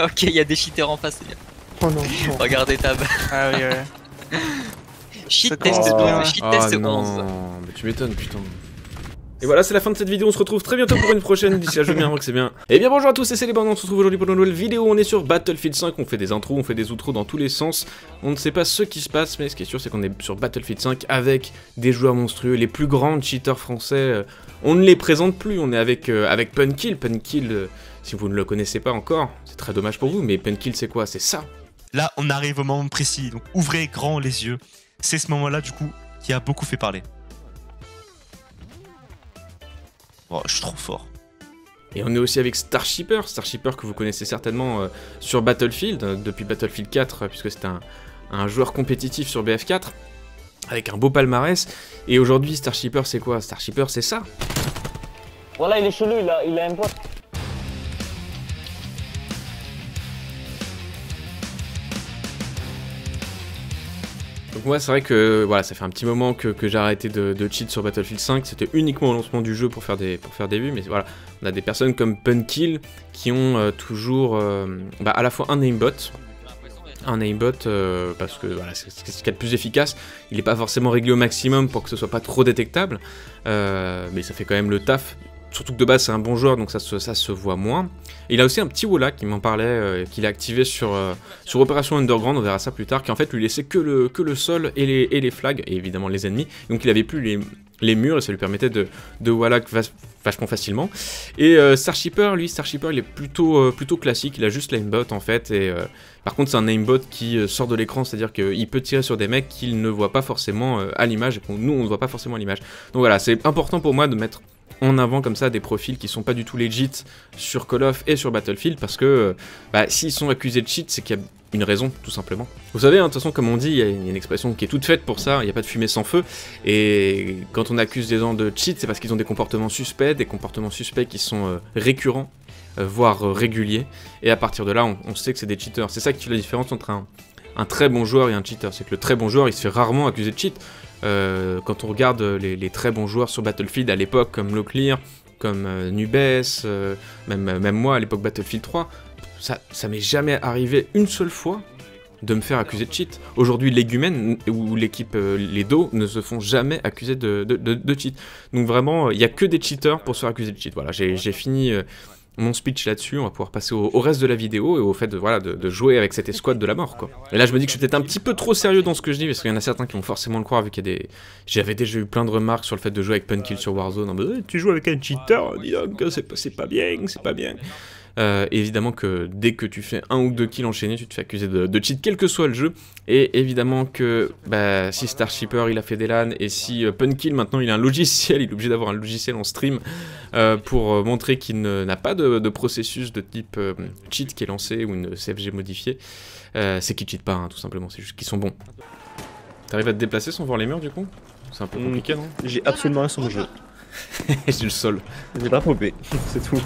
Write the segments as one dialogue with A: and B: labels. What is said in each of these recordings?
A: ok, il y a des cheaters en face, Oh non. non. Regardez Tab. ah oui, ouais. Cheat test 11 cheat test 11. Mais tu m'étonnes, putain. Et voilà, c'est la fin de cette vidéo. On se retrouve très bientôt pour une prochaine. D'ici là, je bien, que c'est bien. Et eh bien, bonjour à tous, c'est les On se retrouve aujourd'hui pour une nouvelle vidéo. On est sur Battlefield 5. On fait des intros, on fait des outros dans tous les sens. On ne sait pas ce qui se passe, mais ce qui est sûr, c'est qu'on est sur Battlefield 5 avec des joueurs monstrueux, les plus grands cheaters français. Euh, on ne les présente plus. On est avec, euh, avec Punkill. Punkill, euh, si vous ne le connaissez pas encore, c'est très dommage pour vous, mais Punkill, c'est quoi C'est ça. Là, on arrive au moment précis. Donc, ouvrez grand les yeux. C'est ce moment-là, du coup, qui a beaucoup fait parler. Oh, je suis trop fort. Et on est aussi avec Starshipper, Starshipper que vous connaissez certainement euh, sur Battlefield, euh, depuis Battlefield 4, euh, puisque c'est un, joueur compétitif sur BF4, avec un beau palmarès. Et aujourd'hui, Starshipper, c'est quoi Starshipper, c'est ça. Voilà, il est chelou, il a, il a un pote. moi, c'est vrai que voilà, ça fait un petit moment que, j'ai arrêté de, cheat sur Battlefield 5. C'était uniquement au lancement du jeu pour faire des pour faire des vues, mais voilà, on a des personnes comme Punkill qui ont euh, toujours euh, bah, à la fois un aimbot un aimbot euh, parce que voilà, c'est ce qu'il y a de plus efficace. Il n'est pas forcément réglé au maximum pour que ce soit pas trop détectable, mais ça fait quand même le taf. Surtout que de base c'est un bon joueur, donc ça se, ça se voit moins. il a aussi un petit wallack qui m'en parlait, euh, qu'il a activé euh, sur, Opération Underground, on verra ça plus tard, qui en fait lui laissait que le, que le sol et les, et les flags, et évidemment les ennemis. Donc il avait plus les, murs et ça lui permettait de, de vachement facilement. Et euh, Starshipper, lui, Starshipper, il est plutôt, plutôt classique, il a juste l'aimbot en fait. Et par contre, c'est un aimbot qui sort de l'écran, c'est-à-dire qu'il peut tirer sur des mecs qu'il ne voit pas forcément à l'image et nous on ne voit pas forcément à l'image. Donc voilà, c'est important pour moi de mettre on avant comme ça des profils qui sont pas du tout legit sur Call of et sur Battlefield parce que euh, bah, s'ils sont accusés de cheat, c'est qu'il y a une raison, tout simplement. Vous savez, hein, de toute façon, comme on dit, il y a une expression qui est toute faite pour ça, il n'y a pas de fumée sans feu, et quand on accuse des gens de cheat, c'est parce qu'ils ont des comportements suspects, des comportements suspects qui sont euh, récurrents, euh, voire réguliers, et à partir de là, on, on sait que c'est des cheaters. C'est ça qui fait la différence entre un, un très bon joueur et un cheater. C'est que le très bon joueur, il se fait rarement accuser de cheat. Euh, quand on regarde les, très bons joueurs sur Battlefield à l'époque, comme Locklear, comme euh, Nubes, euh, même, même moi à l'époque Battlefield 3, ça, ça m'est jamais arrivé une seule fois de me faire accuser de cheat. Aujourd'hui, Légumène ou l'équipe euh, Les Dos ne se font jamais accuser de, cheat. Donc vraiment, il n'y a que des cheaters pour se faire accuser de cheat. Voilà, j'ai fini euh, mon speech là-dessus. On va pouvoir passer au, reste de la vidéo et au fait de, voilà, de, jouer avec cette escouade de la mort. Quoi. Et là, je me dis que je suis peut-être un petit peu trop sérieux dans ce que je dis, parce qu'il y en a certains qui vont forcément le croire, vu qu'il y a des... J'avais déjà eu plein de remarques sur le fait de jouer avec Punkill sur Warzone, en eh, Tu joues avec un cheater ?» Dis donc, c'est pas bien, c'est pas bien !» Euh, évidemment que dès que tu fais un ou deux kills enchaînés, tu te fais accuser de, cheat, quel que soit le jeu. Et évidemment que bah, si Starshipper il a fait des LAN et si euh, Punkill maintenant il a un logiciel, il est obligé d'avoir un logiciel en stream euh, pour montrer qu'il n'a pas de, processus de type cheat qui est lancé ou une CFG modifiée. c'est qu'ils cheat pas hein, tout simplement, c'est juste qu'ils sont bons. T'arrives à te déplacer sans voir les murs du coup C'est un peu hmm, compliqué non J'ai absolument rien sur mon jeu. J'ai le sol. J'ai pas popé, c'est tout.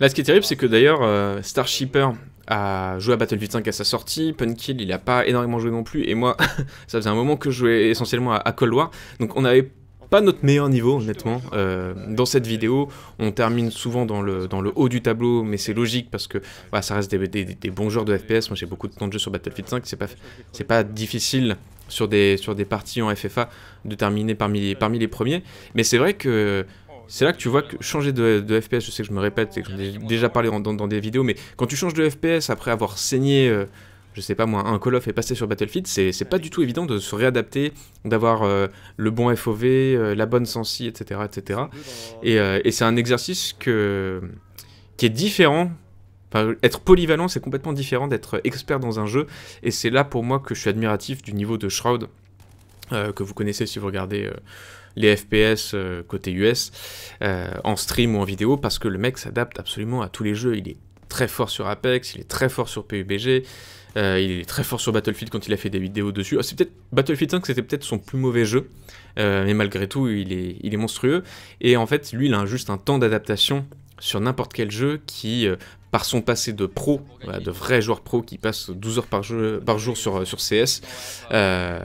A: Là, ce qui est terrible, c'est que d'ailleurs, euh, Starshipper a joué à Battlefield 5 à sa sortie, Punkill, il n'a pas énormément joué non plus, et moi, ça faisait un moment que je jouais essentiellement à, à Cold War, donc on n'avait pas notre meilleur niveau, honnêtement. Euh, dans cette vidéo, on termine souvent dans le, haut du tableau, mais c'est logique parce que ça reste des, bons joueurs de FPS. Moi, j'ai beaucoup de temps de jeu sur Battlefield 5, c'est pas, difficile sur des, parties en FFA de terminer parmi les premiers. Mais c'est vrai que c'est là que tu vois que changer de, FPS, je sais que je me répète et que j'en déjà parlé dans, des vidéos, mais quand tu changes de FPS après avoir saigné, euh, je sais pas moi, un Call of et passé sur Battlefield, c'est pas du tout évident de se réadapter, d'avoir euh, le bon FOV, euh, la bonne sensi, etc. etc. Et, c'est un exercice que, qui est différent. être polyvalent, c'est complètement différent d'être expert dans un jeu. Et c'est là pour moi que je suis admiratif du niveau de Shroud euh, que vous connaissez si vous regardez euh, les FPS euh, côté US en stream ou en vidéo, parce que le mec s'adapte absolument à tous les jeux. Il est très fort sur Apex, il est très fort sur PUBG, il est très fort sur Battlefield quand il a fait des vidéos dessus. Ah, c'est peut-être Battlefield 5, c'était peut-être son plus mauvais jeu, mais malgré tout, il est, il est monstrueux. Et en fait, lui, il a juste un temps d'adaptation sur n'importe quel jeu qui, par son passé de pro, de vrai joueur pro qui passe 12 heures par, jeu, par jour sur, sur CS, euh,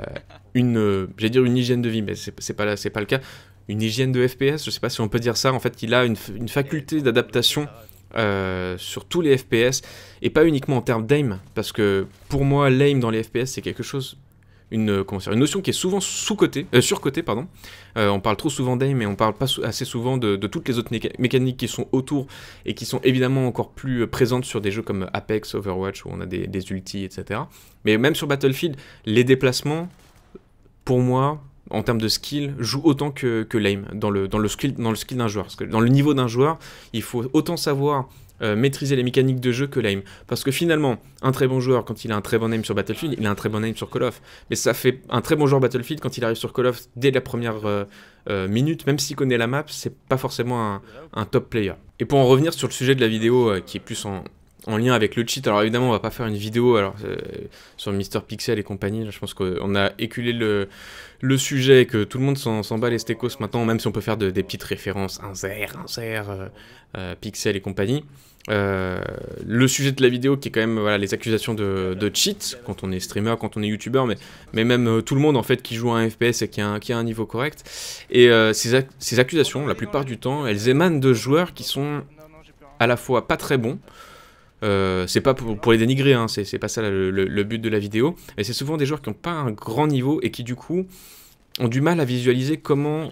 A: une, euh, dire une hygiène de vie, mais c'est pas c'est pas le cas. Une hygiène de FPS, je sais pas si on peut dire ça. En fait, il a une, faculté d'adaptation euh, sur tous les FPS et pas uniquement en termes d'aim, parce que pour moi, l'aim dans les FPS c'est quelque chose une, euh, une, notion qui est souvent sous côté sur surcotée, pardon. on parle trop souvent d'aim, mais on parle pas assez souvent de, toutes les autres mécaniques qui sont autour et qui sont évidemment encore plus présentes sur des jeux comme Apex, Overwatch, où on a des, des ultis, etc. Mais même sur Battlefield, les déplacements, pour moi, en termes de skill, joue autant que, que dans le, dans le skill dans skill d'un joueur. Parce que dans le niveau d'un joueur, il faut autant savoir euh, maîtriser les mécaniques de jeu que l'aim. Parce que finalement, un très bon joueur, quand il a un très bon aim sur Battlefield, il a un très bon aim sur Call of. Mais ça fait un très bon joueur Battlefield quand il arrive sur Call of dès la première euh, euh, minute, même s'il connaît la map, c'est pas forcément un, top player. Et pour en revenir sur le sujet de la vidéo qui est plus en, en lien avec le cheat. Alors évidemment, on va pas faire une vidéo alors, euh, sur Mister Pixel et compagnie. je pense qu'on a éculé le, sujet et que tout le monde s'en bat les stécos maintenant, même si on peut faire des petites références, un insert, euh, euh, Pixel et compagnie. Euh, le sujet de la vidéo qui est quand même voilà, les accusations de, cheat quand on est streamer, quand on est youtubeur, mais, mais même tout le monde en fait qui joue à un FPS et qui a un, qui a un niveau correct. Et ces, ces accusations, la plupart du temps, elles émanent de joueurs qui sont à la fois pas très bons, euh, c'est pas pour, les dénigrer, hein, c'est pas ça le, but de la vidéo. Et c'est souvent des joueurs qui n'ont pas un grand niveau et qui du coup ont du mal à visualiser comment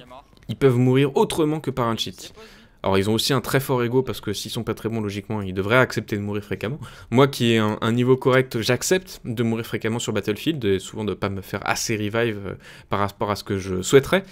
A: ils peuvent mourir autrement que par un cheat. Alors ils ont aussi un très fort ego parce que s'ils sont pas très bons logiquement, ils devraient accepter de mourir fréquemment. Moi qui ai un, niveau correct, j'accepte de mourir fréquemment sur Battlefield et souvent de pas me faire assez revive euh, par rapport à ce que je souhaiterais.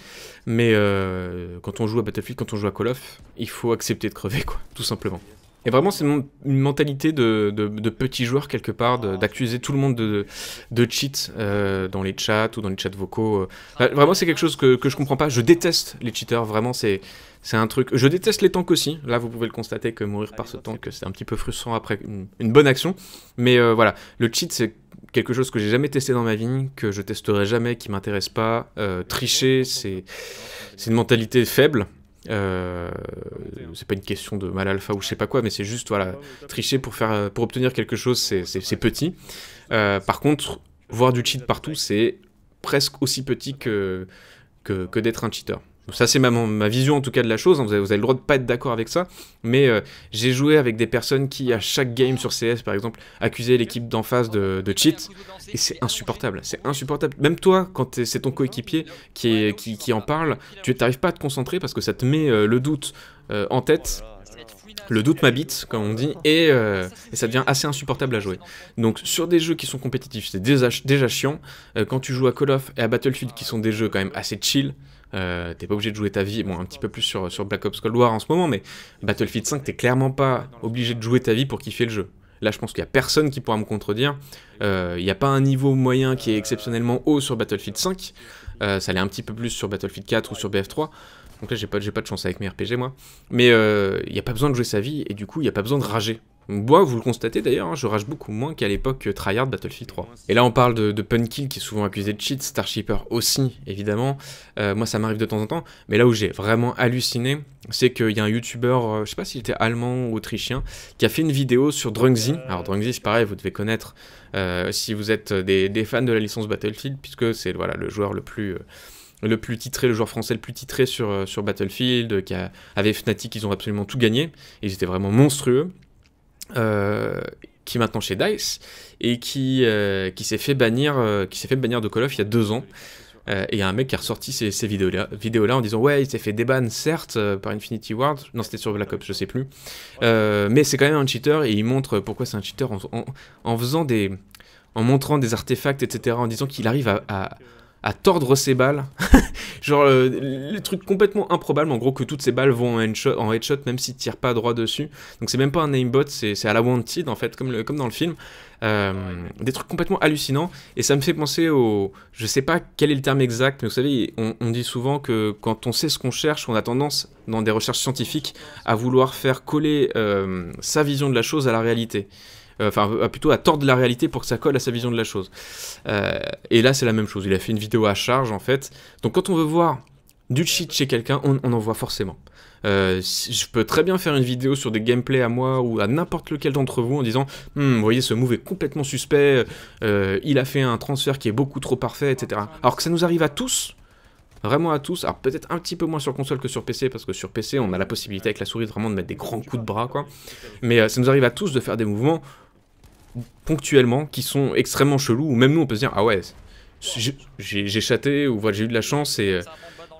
A: Mais euh, quand on joue à Battlefield, quand on joue à Call of, il faut accepter de crever quoi, tout simplement. Et vraiment, c'est une mentalité de, de, de, petit joueur quelque part, d'accuser tout le monde de, de cheat euh, dans les chats ou dans les chats vocaux. Euh. Bah, vraiment, c'est quelque chose que, que je comprends pas. Je déteste les cheaters, vraiment, c'est c'est un truc. Je déteste les tanks aussi. Là, vous pouvez le constater que mourir ah, par ce tank, c'est un petit peu frustrant après une, bonne action. Mais euh, voilà, le cheat, c'est quelque chose que j'ai jamais testé dans ma vie, que je testerai jamais, qui m'intéresse pas. Euh, tricher, c'est une mentalité faible. Euh, c'est pas une question de mal alpha ou je sais pas quoi, mais c'est juste voilà, tricher pour faire, euh, pour obtenir quelque chose, c'est petit. Euh, par contre, voir du cheat partout, c'est presque aussi petit que, que, que d'être un cheater ça c'est ma, ma, vision en tout cas de la chose, hein. vous, avez, le droit de pas être d'accord avec ça, mais euh, j'ai joué avec des personnes qui à chaque game sur CS par exemple accusaient l'équipe d'en face de, cheat, et c'est insupportable, c'est insupportable. Même toi, quand c'est ton coéquipier qui, qui, en parle, tu n'arrives pas à te concentrer parce que ça te met euh, le doute euh, en tête, le doute m'habite, comme on dit, et, ça devient assez insupportable à jouer. Donc sur des jeux qui sont compétitifs, c'est déjà, déjà, chiant. quand tu joues à Call of et à Battlefield, qui sont des jeux quand même assez chill, euh, t'es pas obligé de jouer ta vie, bon, un petit peu plus sur, Black Ops Cold War en ce moment, mais Battlefield 5, t'es clairement pas obligé de jouer ta vie pour kiffer le jeu. Là, je pense qu'il n'y a personne qui pourra me contredire. Euh, il n'y a pas un niveau moyen qui est exceptionnellement haut sur Battlefield 5. Euh, ça l'est un petit peu plus sur Battlefield 4 ou sur BF3. Donc là, j'ai pas, pas de chance avec mes RPG, moi. Mais il n'y a pas besoin de jouer sa vie, et du coup, il n'y a pas besoin de rager bois vous le constatez d'ailleurs, hein, je rage beaucoup moins qu'à l'époque euh, Tryhard Battlefield 3. Et là, on parle de, de Punkill qui est souvent accusé de cheat, Starshipper aussi, évidemment. Euh, moi, ça m'arrive de temps en temps. Mais là où j'ai vraiment halluciné, c'est qu'il y a un youtubeur, je euh, je sais pas s'il était allemand ou autrichien, qui a fait une vidéo sur Drunkzy. Alors, Drunkzy, c'est pareil, vous devez connaître si vous êtes des, fans de la licence Battlefield, puisque c'est voilà, le joueur le plus le plus titré, le joueur français le plus titré sur, sur Battlefield, qui avait avec Fnatic, ils ont absolument tout gagné. Ils étaient vraiment monstrueux. Euh, qui est maintenant chez Dice et qui, euh, qui s'est fait bannir euh, qui s'est fait bannir de Call of il y a deux ans et il y a un mec qui a ressorti ces, ces vidéos-là en disant Ouais, il s'est fait déban, certes, par Infinity Ward. Non, c'était sur Black Ops, je sais plus. mais c'est quand même un cheater et il montre pourquoi c'est un cheater en, en, faisant des. en montrant des artefacts, etc. En disant qu'il arrive à, à tordre ses balles. Genre, euh, les trucs complètement improbables, en gros, que toutes ces balles vont en headshot, en même s'il ne tire pas droit dessus. Donc, c'est même pas un aimbot, c'est à la Wanted, en fait, comme, le, comme dans le film. Euh, des trucs complètement hallucinants. Et ça me fait penser au. Je sais pas quel est le terme exact, mais vous savez, on, dit souvent que quand on sait ce qu'on cherche, on a tendance, dans des recherches scientifiques, à vouloir faire coller euh, sa vision de la chose à la réalité. Euh, enfin plutôt à tordre la réalité pour que ça colle à sa vision de la chose. Euh, et là c'est la même chose, il a fait une vidéo à charge en fait. Donc quand on veut voir du cheat chez quelqu'un, on, en voit forcément. Euh, je peux très bien faire une vidéo sur des gameplays à moi ou à n'importe lequel d'entre vous en disant hmm, vous voyez ce move est complètement suspect, il a fait un transfert qui est beaucoup trop parfait, etc. » Alors que ça nous arrive à tous, vraiment à tous. Alors peut-être un petit peu moins sur console que sur PC, parce que sur PC, on a la possibilité avec la souris de vraiment de mettre des grands coups de bras, quoi. Mais euh, ça nous arrive à tous de faire des mouvements ponctuellement qui sont extrêmement chelous, ou même nous, on peut se dire, ah ouais, j'ai chaté, ou voilà, j'ai eu de la chance, et... Euh,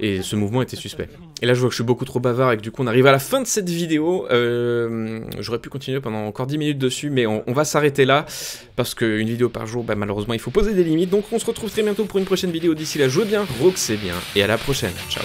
A: et ce mouvement était suspect. Et là, je vois que je suis beaucoup trop bavard et que du coup, on arrive à la fin de cette vidéo. Euh, j'aurais pu continuer pendant encore 10 minutes dessus, mais on, va s'arrêter là parce qu'une vidéo par jour, bah, malheureusement, il faut poser des limites. Donc, on se retrouve très bientôt pour une prochaine vidéo. D'ici là, jouez bien, rock c'est bien, et à la prochaine. Ciao.